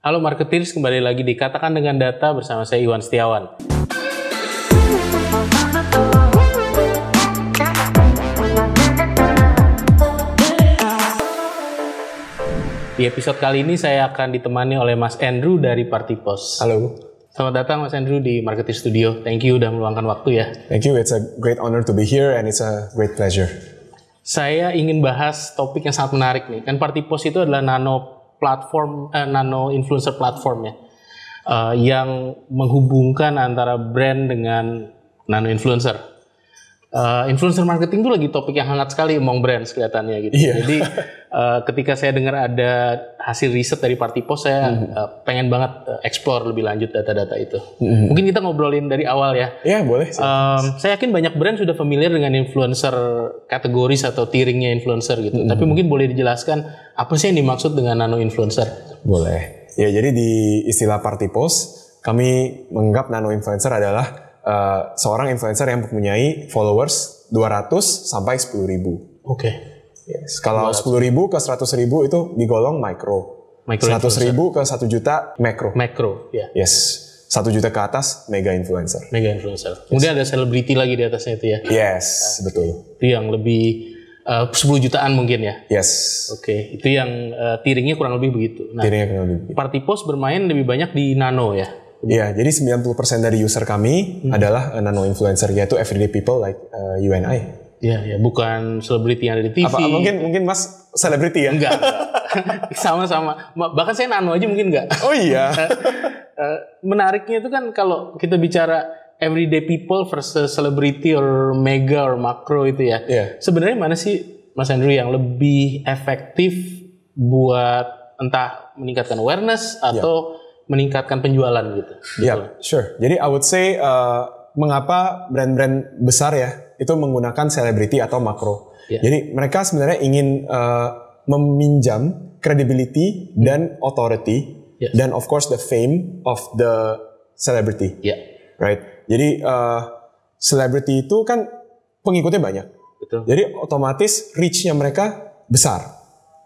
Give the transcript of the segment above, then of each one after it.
Halo Marketeers, kembali lagi dikatakan dengan data bersama saya Iwan Setiawan. Di episode kali ini saya akan ditemani oleh Mas Andrew dari Party Post. Halo. Selamat datang Mas Andrew di Marketing Studio. Thank you udah meluangkan waktu ya. Thank you, it's a great honor to be here and it's a great pleasure. Saya ingin bahas topik yang sangat menarik nih. Kan Party Post itu adalah nano platform eh, nano influencer platform ya uh, yang menghubungkan antara brand dengan nano influencer uh, influencer marketing itu lagi topik yang hangat sekali among brands kelihatannya gitu. Yeah. Jadi uh, ketika saya dengar ada hasil riset dari Party Post saya mm -hmm. uh, pengen banget uh, explore lebih lanjut data-data itu. Mm -hmm. Mungkin kita ngobrolin dari awal ya. Iya, yeah, boleh. Um, saya yakin banyak brand sudah familiar dengan influencer kategoris atau tiringnya influencer gitu. Mm -hmm. Tapi mungkin boleh dijelaskan apa sih yang dimaksud dengan nano influencer? Boleh. Ya, jadi di istilah Party Post kami menganggap nano influencer adalah Eh, seorang influencer yang mempunyai followers 200 sampai 10 ribu. Oke. Okay. Yes. Kalau 10 ribu ke 100 ribu itu digolong micro. micro 100 ribu ke 1 juta macro. Macro, ya. Yeah. Yes. 1 juta ke atas mega influencer. Mega influencer. Yes. Kemudian ada selebriti lagi di atasnya itu ya. Yes, nah, betul. Itu yang lebih eh, uh, 10 jutaan mungkin ya. Yes. Oke, okay. itu yang uh, tiringnya kurang lebih begitu. Nah, tiringnya kurang lebih. Begitu. Party Post bermain lebih banyak di nano ya. Iya, jadi 90% dari user kami hmm. adalah eh, nano influencer yaitu everyday people like uh, you and I. Iya, ya, bukan selebriti yang ada di TV. Apa, mungkin mungkin Mas selebriti ya? Enggak. Sama-sama. Bahkan saya nano aja mungkin enggak. Oh iya. Eh, menariknya itu kan kalau kita bicara everyday people versus celebrity or mega or makro itu ya. Yeah. Sebenarnya mana sih Mas Andrew yang lebih efektif buat entah meningkatkan awareness iya. atau yeah meningkatkan penjualan gitu. Iya, yeah, sure. Jadi I would say uh, mengapa brand-brand besar ya itu menggunakan selebriti atau makro. Yeah. Jadi mereka sebenarnya ingin uh, meminjam credibility hmm. dan authority yes. dan of course the fame of the celebrity. Yeah. Right. Jadi selebriti uh, celebrity itu kan pengikutnya banyak. Betul. Jadi otomatis reach-nya mereka besar.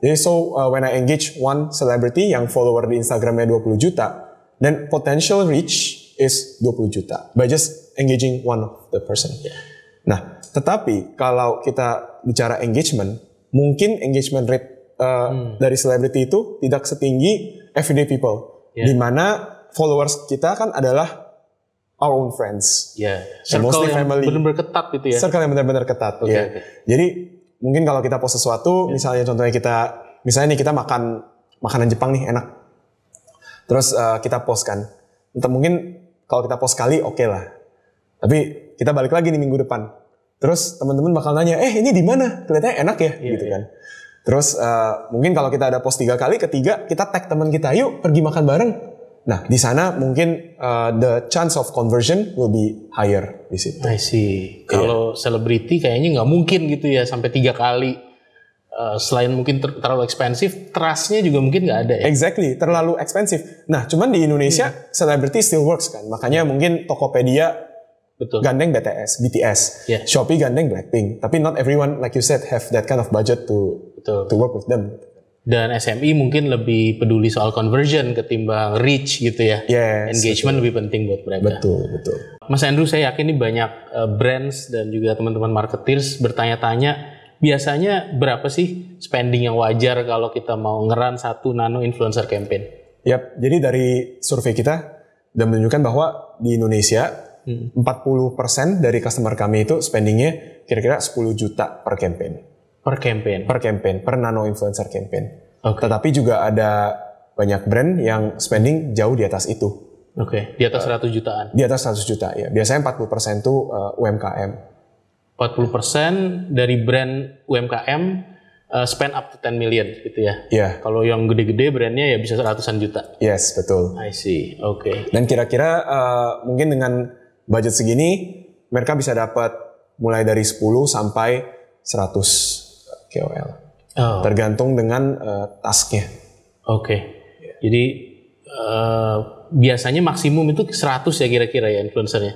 Jadi so uh, when I engage one celebrity yang follower di Instagramnya 20 juta, then potential reach is 20 juta by just engaging one of the person. Yeah. Nah, tetapi kalau kita bicara engagement, mungkin engagement rate uh, hmm. dari selebriti itu tidak setinggi everyday people, yeah. di mana followers kita kan adalah our own friends, yeah. circle yang benar-benar ketat gitu ya, circle yang benar-benar ketat. Okay, yeah. okay. Jadi mungkin kalau kita post sesuatu, yeah. misalnya contohnya kita, misalnya nih kita makan makanan Jepang nih enak, terus uh, kita post kan, entah mungkin kalau kita post sekali oke okay lah, tapi kita balik lagi nih minggu depan, terus teman-teman bakal nanya, eh ini di mana? Kelihatannya enak ya, yeah, gitu yeah. kan. Terus uh, mungkin kalau kita ada post tiga kali, ketiga kita tag teman kita, yuk pergi makan bareng Nah, di sana mungkin uh, the chance of conversion will be higher di situ. I see. Iya. Kalau yeah. selebriti kayaknya nggak mungkin gitu ya sampai tiga kali. Uh, selain mungkin ter terlalu ekspensif, trustnya juga mungkin nggak ada ya. Exactly, terlalu ekspensif. Nah, cuman di Indonesia hmm. still works kan, makanya hmm. mungkin Tokopedia Betul. gandeng BTS, BTS, yeah. Shopee gandeng Blackpink. Tapi not everyone like you said have that kind of budget to Betul. to work with them dan SMI mungkin lebih peduli soal conversion ketimbang reach gitu ya. Yes, Engagement betul. lebih penting buat mereka. Betul, betul. Mas Andrew saya yakin ini banyak uh, brands dan juga teman-teman marketers bertanya-tanya biasanya berapa sih spending yang wajar kalau kita mau ngeran satu nano influencer campaign? Yap, jadi dari survei kita dan menunjukkan bahwa di Indonesia hmm. 40% dari customer kami itu spendingnya kira-kira 10 juta per campaign. Per campaign? Per campaign, per nano influencer campaign. Okay. Tetapi juga ada banyak brand yang spending jauh di atas itu. Oke, okay. di atas 100 eh, jutaan? Di atas 100 juta, ya. Biasanya 40% tuh uh, UMKM. 40% dari brand UMKM uh, eh, spend up to 10 million gitu ya? Iya. Yeah. Kalau yang gede-gede brandnya ya bisa ratusan juta? Yes, betul. I see, oke. Okay. Dan kira-kira uh, mungkin dengan budget segini, mereka bisa dapat mulai dari 10 sampai 100 KOL. Oh. Tergantung dengan uh, tasknya. Oke. Okay. Iya. Yeah. Jadi uh, biasanya maksimum itu 100 ya kira-kira ya influencernya?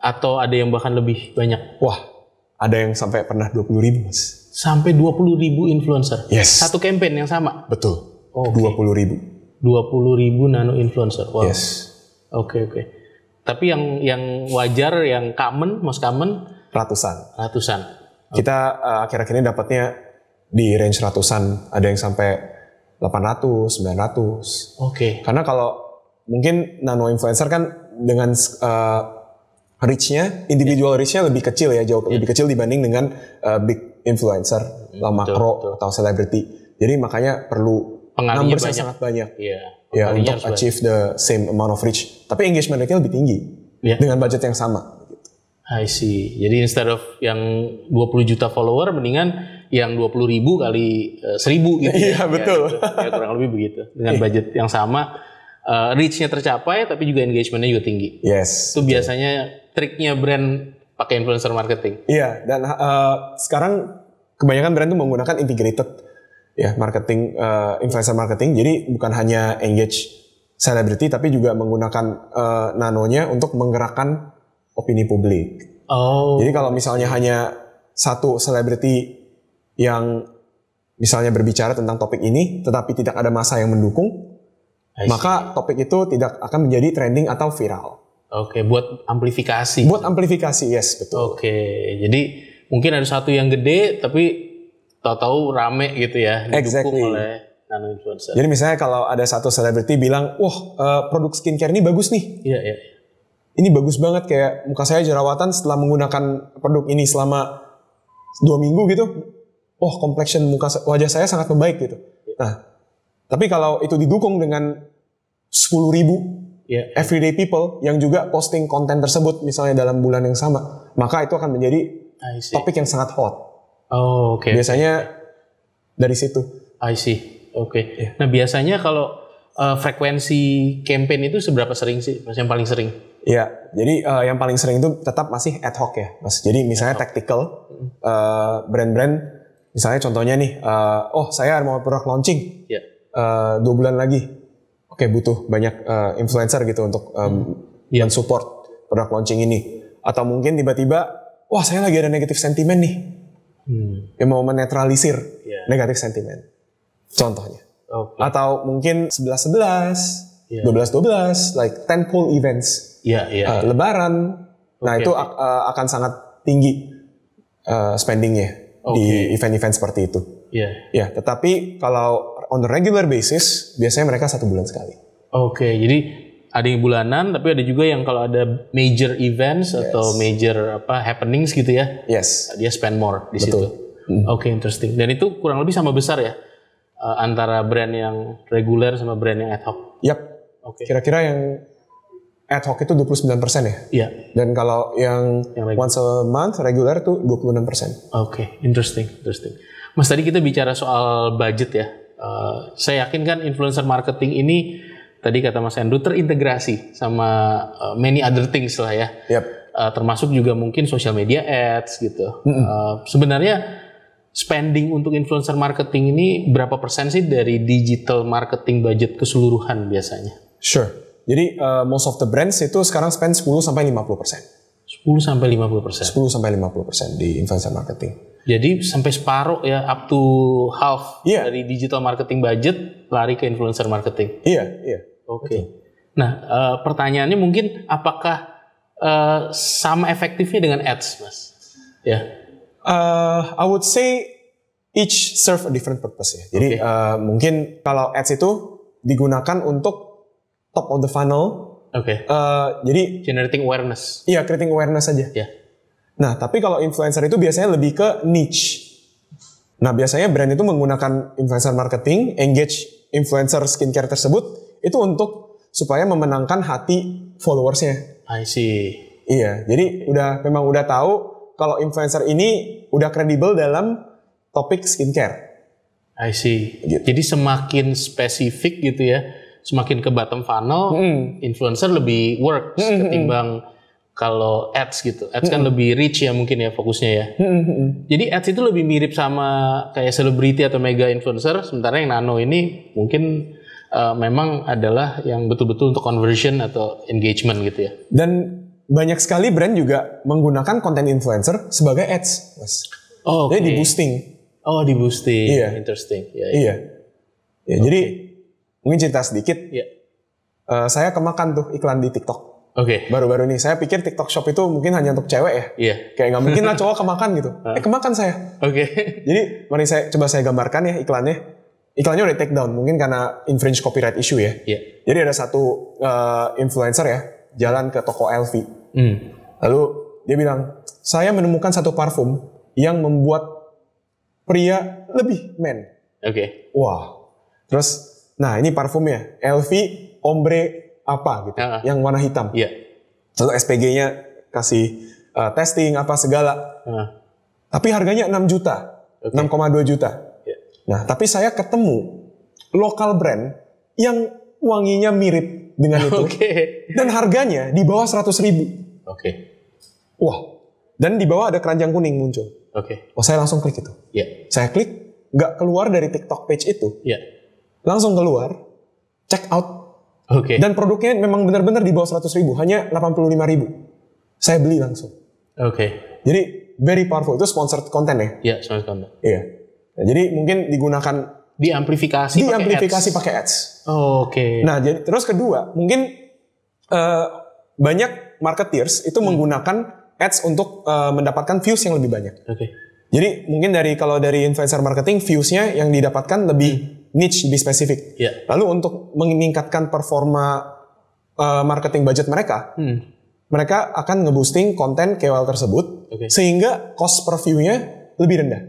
Atau ada yang bahkan lebih banyak? Wah, ada yang sampai pernah 20 ribu mas. Sampai 20 ribu influencer? Yes. Satu campaign yang sama? Betul. Oh, okay. 20 ribu. 20 ribu nano influencer. Wow. Yes. Oke, okay, oke. Okay. Tapi yang yang wajar, yang common, most common? Ratusan. Ratusan. Okay. Kita akhir eh, akhir-akhir ini dapatnya di range ratusan, ada yang sampai 800, 900. Oke. Okay. Karena kalau mungkin nano influencer kan dengan uh, reach-nya, individual yeah. reach-nya lebih kecil ya, jauh yeah. lebih kecil dibanding dengan uh, big influencer, mm, betul, makro atau selebriti. Jadi makanya perlu Pengaruhnya banyak. sangat banyak. Iya. Yeah. Ya, untuk achieve banyak. the same amount of reach. Tapi engagement rate-nya lebih tinggi yeah. dengan budget yang sama. I see. Jadi instead of yang 20 juta follower, mendingan yang dua puluh ribu kali uh, eh, 1000 gitu. Ya. Iya, ya, betul. Ya, gitu. ya, kurang lebih begitu. Dengan iya. budget yang sama, uh, reach-nya tercapai tapi juga engagement-nya juga tinggi. Yes. Itu biasanya triknya brand pakai influencer marketing. Iya, dan uh, sekarang kebanyakan brand itu menggunakan integrated ya marketing uh, influencer marketing. Jadi bukan hanya engage selebriti tapi juga menggunakan uh, nanonya untuk menggerakkan opini publik. Oh. Jadi kalau misalnya hanya satu selebriti yang misalnya berbicara tentang topik ini tetapi tidak ada masa yang mendukung, maka topik itu tidak akan menjadi trending atau viral. Oke, okay, buat amplifikasi. Buat amplifikasi, yes, betul. Oke, okay, jadi mungkin ada satu yang gede tapi tak tahu rame gitu ya didukung exactly. oleh nano influencer. Jadi misalnya kalau ada satu selebriti bilang, wah uh, produk skincare ini bagus nih. Iya iya. Ini bagus banget kayak muka saya jerawatan setelah menggunakan produk ini selama dua minggu gitu oh complexion muka wajah saya sangat membaik gitu. Iya. Nah, tapi kalau itu didukung dengan 10 ribu yeah. everyday people yang juga posting konten tersebut misalnya dalam bulan yang sama, maka itu akan menjadi topik yang sangat hot. Oh, oke. Okay. Biasanya dari situ. I see. Oke. Okay. Iya. Yeah. Nah, biasanya kalau uh, frekuensi campaign itu seberapa sering sih? Mas yang paling sering? Ya, jadi uh, yang paling sering itu tetap masih ad hoc ya, Mas. Jadi misalnya tactical, brand eh, brand-brand Misalnya contohnya nih, uh, oh saya mau produk launching yeah. Iya. uh, dua bulan lagi, oke okay, butuh banyak uh, influencer gitu untuk um, hmm. yeah. Iya. support produk launching ini. Atau mungkin tiba-tiba, wah saya lagi ada negatif sentimen nih, hmm. yang mau menetralisir yeah. negatif sentimen. Contohnya. Okay. Atau mungkin 11-11, yeah. 12-12, like tentpole events, yeah, iya, yeah, uh, yeah. lebaran. Nah itu uh, akan sangat tinggi uh, spendingnya okay. di event-event seperti itu. Iya. Yeah. Ya, tetapi kalau on the regular basis biasanya mereka satu bulan sekali. Oke, okay, jadi ada yang bulanan, tapi ada juga yang kalau ada major events yes. atau major apa happenings gitu ya. Yes. Dia spend more di Betul. situ. Mm. Oke, okay, interesting. Dan itu kurang lebih sama besar ya eh, antara brand yang reguler sama brand yang ad hoc. Yap. Oke. Okay. Kira-kira yang ad hoc itu 29 persen ya? Iya. Dan kalau yang, yang once a month regular itu 26 persen. Oke, okay. interesting, interesting. Mas tadi kita bicara soal budget ya. Uh, saya yakin kan influencer marketing ini tadi kata Mas Andrew terintegrasi sama uh, many other things lah ya. Yep. Uh, eh, termasuk juga mungkin social media ads gitu. Mm -hmm. uh, sebenarnya spending untuk influencer marketing ini berapa persen sih dari digital marketing budget keseluruhan biasanya? Sure. Jadi uh, most of the brands itu sekarang spend 10 sampai 50 persen. 10 sampai 50 persen. 10 sampai 50 persen di influencer marketing. Jadi sampai separuh ya, up to half yeah. dari digital marketing budget lari ke influencer marketing. Iya, yeah, iya. Yeah. Oke. Okay. Nah, uh, pertanyaannya mungkin apakah uh, sama efektifnya dengan ads, mas? Ya. Yeah. Uh, I would say each serve a different purpose ya. Jadi okay. uh, mungkin kalau ads itu digunakan untuk top of the funnel. Oke. Okay. Uh, eh, jadi generating awareness. Iya, creating awareness aja. Iya. Yeah. Nah, tapi kalau influencer itu biasanya lebih ke niche. Nah, biasanya brand itu menggunakan influencer marketing, engage influencer skincare tersebut itu untuk supaya memenangkan hati followersnya. I see. Iya, jadi udah memang udah tahu kalau influencer ini udah kredibel dalam topik skincare. I see. Gitu. Jadi semakin spesifik gitu ya semakin ke bottom funnel, mm. influencer lebih works mm -hmm. ketimbang kalau ads gitu. Ads mm -hmm. kan lebih rich ya mungkin ya fokusnya ya. Mm -hmm. Jadi ads itu lebih mirip sama kayak selebriti atau mega influencer, sementara yang nano ini mungkin uh, memang adalah yang betul-betul untuk conversion atau engagement gitu ya. Dan banyak sekali brand juga menggunakan konten influencer sebagai ads, Mas. Oh, okay. Jadi di boosting. Oh, di boosting. Iya. Interesting. Iya. iya. iya. Ya, okay. Jadi mungkin cerita sedikit. Yeah. Iya. Uh, saya kemakan tuh iklan di TikTok. Oke. Okay. Baru-baru ini saya pikir TikTok Shop itu mungkin hanya untuk cewek ya. Iya. Yeah. Kayak nggak mungkin lah cowok kemakan gitu. Ah. eh kemakan saya. Oke. Okay. Jadi mari saya coba saya gambarkan ya iklannya. Iklannya udah take down mungkin karena infringe copyright issue ya. Iya. Yeah. Jadi ada satu uh, influencer ya jalan ke toko LV. Mm. Lalu dia bilang saya menemukan satu parfum yang membuat pria lebih men. Oke. Okay. Wah. Terus Nah ini parfumnya LV Ombre apa gitu, uh ah. -huh. yang warna hitam. Iya. Yeah. Lalu SPG-nya kasih uh, testing apa segala. Uh ah. -huh. Tapi harganya 6 juta, okay. 6,2 juta. Yeah. Nah tapi saya ketemu lokal brand yang wanginya mirip dengan itu. Okay. Dan harganya di bawah 100 ribu. Oke. Okay. Wah. Dan di bawah ada keranjang kuning muncul. Oke. Okay. Oh saya langsung klik itu. Iya. Yeah. Saya klik, nggak keluar dari TikTok page itu. Iya. Yeah langsung keluar, check out. Okay. Dan produknya memang benar-benar di bawah seratus ribu, hanya delapan puluh lima ribu. Saya beli langsung. Oke. Okay. Jadi very powerful itu sponsored content ya? Iya, yeah, sponsored konten. Iya. Nah, jadi mungkin digunakan diamplifikasi diamplifikasi pakai ads. ads. Oh, Oke. Okay. Nah, jadi terus kedua, mungkin uh, banyak marketeers itu hmm. menggunakan ads untuk uh, mendapatkan views yang lebih banyak. Oke. Okay. Jadi mungkin dari kalau dari influencer marketing viewsnya yang didapatkan lebih hmm niche lebih spesifik. Yeah. Lalu untuk meningkatkan performa uh, marketing budget mereka, hmm. mereka akan ngeboosting konten KOL tersebut okay. sehingga cost per view-nya lebih rendah.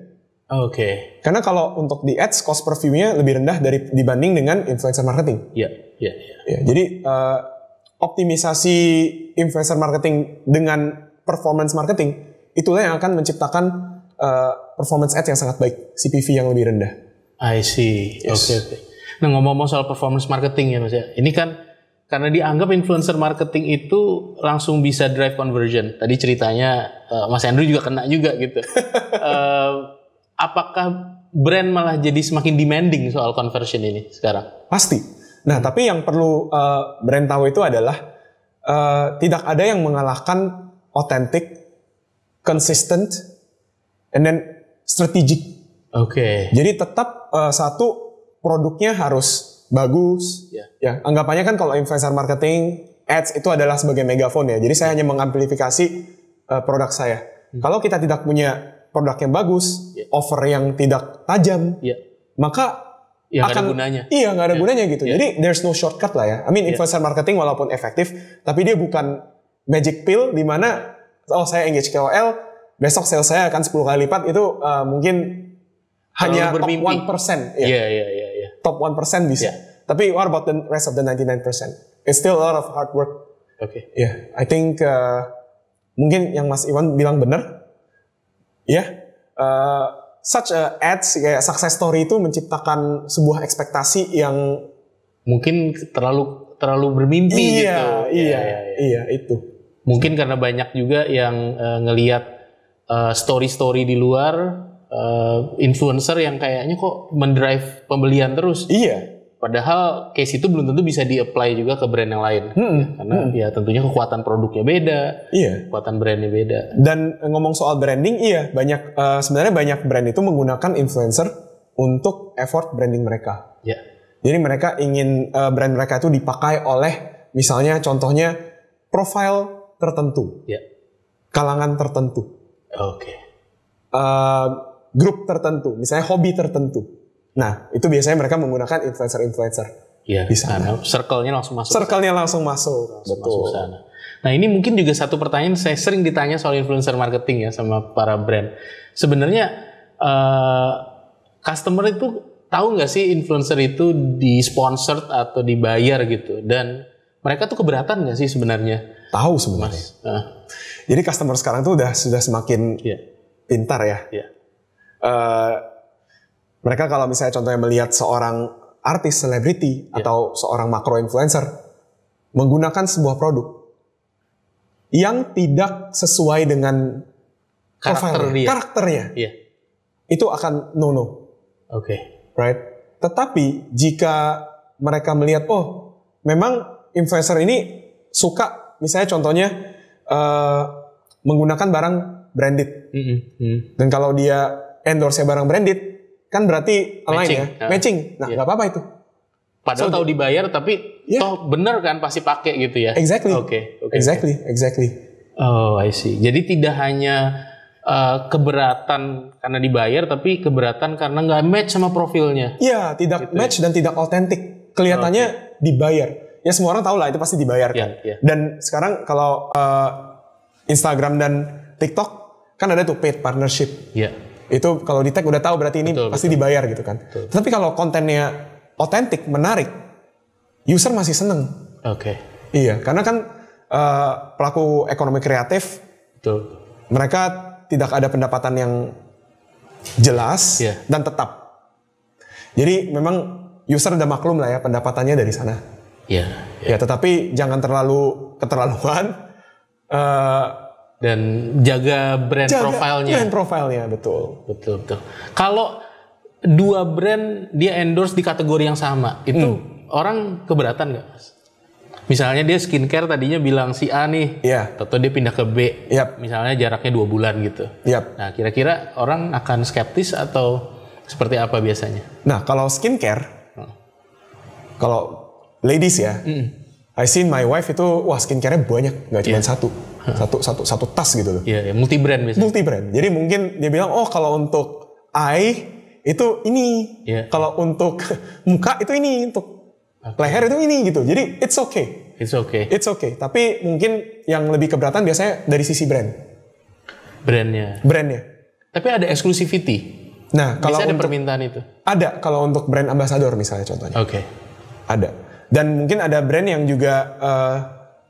Oke. Okay. Karena kalau untuk di ads cost per view-nya lebih rendah dari dibanding dengan influencer marketing. Iya, yeah. iya, yeah, iya. Yeah. Jadi uh, optimisasi influencer marketing dengan performance marketing itulah yang akan menciptakan uh, performance ads yang sangat baik, CPV yang lebih rendah. I see. Oke yes. oke. Okay, okay. Nah ngomong-ngomong soal performance marketing ya mas ya. Ini kan karena dianggap influencer marketing itu langsung bisa drive conversion. Tadi ceritanya uh, Mas Andrew juga kena juga gitu. uh, apakah brand malah jadi semakin demanding soal conversion ini sekarang? Pasti. Nah tapi yang perlu uh, brand tahu itu adalah uh, tidak ada yang mengalahkan otentik, consistent, and then strategic. Oke. Okay. Jadi tetap uh, satu produknya harus bagus. Yeah. Ya, anggapannya kan kalau influencer marketing ads itu adalah sebagai megaphone ya. Jadi saya hanya mengamplifikasi uh, produk saya. Hmm. Kalau kita tidak punya produk yang bagus, yeah. offer yang tidak tajam, yeah. maka ya, akan ada gunanya. Iya, nggak ada yeah. gunanya gitu. Yeah. Jadi there's no shortcut lah ya. I mean ya. influencer yeah. marketing walaupun efektif, tapi dia bukan magic pill di mana oh saya engage KOL, besok sales saya akan 10 kali lipat itu uh, mungkin hanya top bermimpi. top one persen. Ya. Iya, iya, iya, iya. Top persen bisa. Yeah. Tapi what about the rest of the 99%? It's still a lot of hard work. Oke. Okay. Ya, yeah. I think uh, mungkin yang Mas Iwan bilang benar. Ya, yeah. uh, such a ads kayak success story itu menciptakan sebuah ekspektasi yang mungkin terlalu terlalu bermimpi iya, gitu. Iya, ya, iya, iya, iya, itu. Mungkin karena banyak juga yang uh, ngelihat uh, story-story di luar Eh, influencer yang kayaknya kok mendrive pembelian terus. Iya. Padahal case itu belum tentu bisa di-apply juga ke brand yang lain. Hmm. Ya, hmm. karena hmm. ya tentunya kekuatan produknya beda. Iya. Kekuatan brandnya beda. Dan ngomong soal branding, iya banyak uh, sebenarnya banyak brand itu menggunakan influencer untuk effort branding mereka. Ya. Jadi mereka ingin uh, brand mereka itu dipakai oleh misalnya contohnya profile tertentu. Ya. Kalangan tertentu. Oke. Okay. Uh, grup tertentu, misalnya hobi tertentu. Nah, itu biasanya mereka menggunakan influencer-influencer. Iya, Bisa. Nah, Circle-nya langsung masuk. Circle-nya langsung masuk. Langsung Betul. Masuk sana. Nah, ini mungkin juga satu pertanyaan saya sering ditanya soal influencer marketing ya sama para brand. Sebenarnya uh, customer itu tahu nggak sih influencer itu di sponsored atau dibayar gitu dan mereka tuh keberatan nggak sih sebenarnya? Tahu sebenarnya. Mas, uh. Jadi customer sekarang tuh udah sudah semakin yeah. pintar ya. Yeah. Eh, mereka kalau misalnya contohnya melihat seorang artis selebriti yeah. atau seorang makro influencer menggunakan sebuah produk yang tidak sesuai dengan karakter dia. karakternya, yeah. itu akan no no. Oke. Okay. Right. Tetapi jika mereka melihat oh memang influencer ini suka misalnya contohnya uh, menggunakan barang branded mm -hmm. dan kalau dia endorse barang branded, kan berarti online matching. ya, nah. matching. Nah, iya. nggak yeah. apa-apa itu. Padahal so, tahu dibayar tapi yeah. toh bener kan pasti pakai gitu ya. Exactly. Oke. Okay, okay, exactly, exactly. Oh, I see. Jadi tidak hanya uh, keberatan karena dibayar tapi keberatan karena nggak match sama profilnya. Iya, tidak gitu ya. match ya? dan tidak otentik. Kelihatannya okay. dibayar. Ya semua orang tahu lah itu pasti dibayar iya, kan. Yeah, yeah. Dan sekarang kalau uh, Instagram dan TikTok kan ada tuh paid partnership. Yeah. Itu kalau di tag udah tahu berarti ini betul, pasti betul. dibayar gitu kan. Betul. Tapi kalau kontennya otentik, menarik, user masih seneng. Oke. Okay. Iya, karena kan uh, pelaku ekonomi kreatif, betul. mereka tidak ada pendapatan yang jelas yeah. dan tetap. Jadi memang user udah maklum lah ya pendapatannya dari sana. Iya. Yeah, yeah. Ya, tetapi jangan terlalu keterlaluan. Uh, dan jaga brand jaga profilnya. Brand profilnya betul. Betul betul. Kalau dua brand dia endorse di kategori yang sama, itu hmm. orang keberatan nggak Misalnya dia skincare tadinya bilang si A nih, yeah. atau dia pindah ke B, yep. misalnya jaraknya dua bulan gitu. Yep. Nah kira-kira orang akan skeptis atau seperti apa biasanya? Nah kalau skincare, hmm. kalau ladies ya, hmm. I seen my wife itu wah skincarenya banyak, nggak cuma yeah. satu Satu satu satu tas gitu loh. Iya, yeah, multi brand biasanya. Multi brand. Jadi mungkin dia bilang, "Oh, kalau untuk eye itu ini. Yeah. Kalau untuk muka itu ini, untuk okay. leher itu ini gitu." Jadi it's okay. It's okay. It's okay. Tapi mungkin yang lebih keberatan biasanya dari sisi brand. Brandnya. Brandnya. Tapi ada exclusivity. Nah, kalau ada untuk, permintaan itu. Ada kalau untuk brand ambassador misalnya contohnya. Oke. Okay. Ada. Dan mungkin ada brand yang juga uh,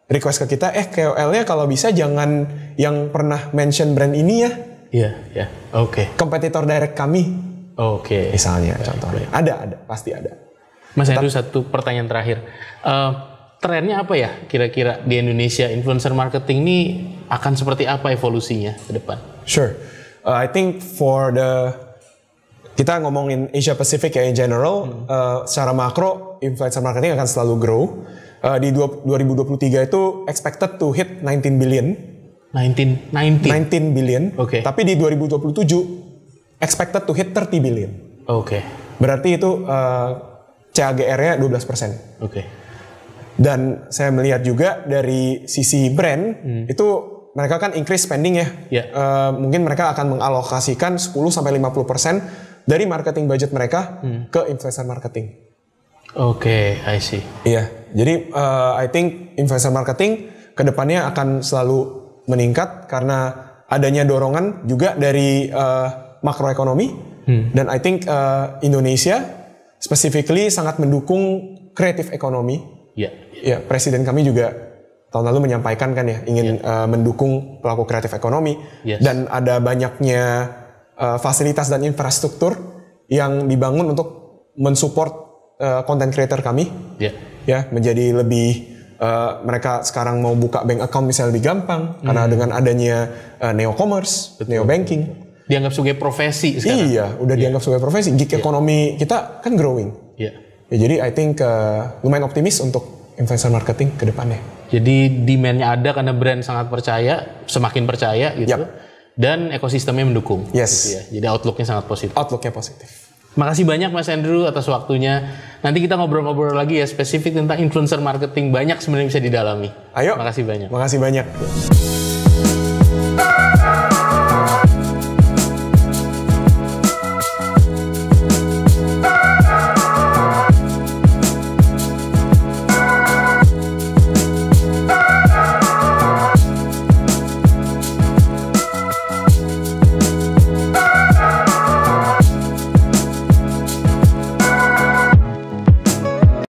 request ke kita, eh KOL-nya kalau bisa jangan yang pernah mention brand ini ya. Iya, yeah, iya. Yeah. Oke. Okay. Kompetitor direct kami. Oke. Okay. Misalnya baik, contohnya. Baik. Ada, ada, pasti ada. Mas Andrew satu pertanyaan terakhir. Uh, trennya apa ya kira-kira di Indonesia influencer marketing ini akan seperti apa evolusinya ke depan? Sure. Uh, I think for the kita ngomongin Asia Pacific ya in general, hmm. uh, secara makro influencer marketing akan selalu grow uh, di 2023 itu expected to hit 19 billion. 19 19 19 billion. Oke. Okay. Tapi di 2027 expected to hit 30 billion. Oke. Okay. Berarti itu uh, CAGR-nya 12%. Oke. Okay. Dan saya melihat juga dari sisi brand hmm. itu mereka kan increase spending ya. Yeah. Ya. Uh, mungkin mereka akan mengalokasikan 10 sampai 50% dari marketing budget mereka hmm. ke influencer marketing. Oke, okay, I see. Iya. Yeah. Jadi uh, I think investor marketing kedepannya akan selalu meningkat karena adanya dorongan juga dari uh, makroekonomi hmm. dan I think uh, Indonesia specifically sangat mendukung kreatif ekonomi. Ya. Yeah. Ya, presiden kami juga tahun lalu menyampaikan kan ya ingin yeah. Ya. uh, mendukung pelaku kreatif ekonomi yes. dan ada banyaknya uh, fasilitas dan infrastruktur yang dibangun untuk mensupport konten uh, creator kami. Yeah ya menjadi lebih uh, mereka sekarang mau buka bank account misalnya lebih gampang hmm. karena dengan adanya uh, neo commerce, Betul. neo banking dianggap sebagai profesi sekarang. Iya, udah yeah. dianggap sebagai profesi. Gig yeah. ekonomi kita kan growing. Iya. Yeah. Ya jadi I think uh, lumayan optimis untuk influencer marketing ke depannya. Jadi demandnya ada karena brand sangat percaya, semakin percaya gitu. Yep. Dan ekosistemnya mendukung. Yes. Gitu ya. Jadi outlooknya sangat positif. Outlooknya positif. Makasih banyak Mas Andrew atas waktunya. Nanti kita ngobrol-ngobrol lagi ya spesifik tentang influencer marketing. Banyak sebenarnya bisa didalami. Ayo. Makasih banyak. Makasih banyak.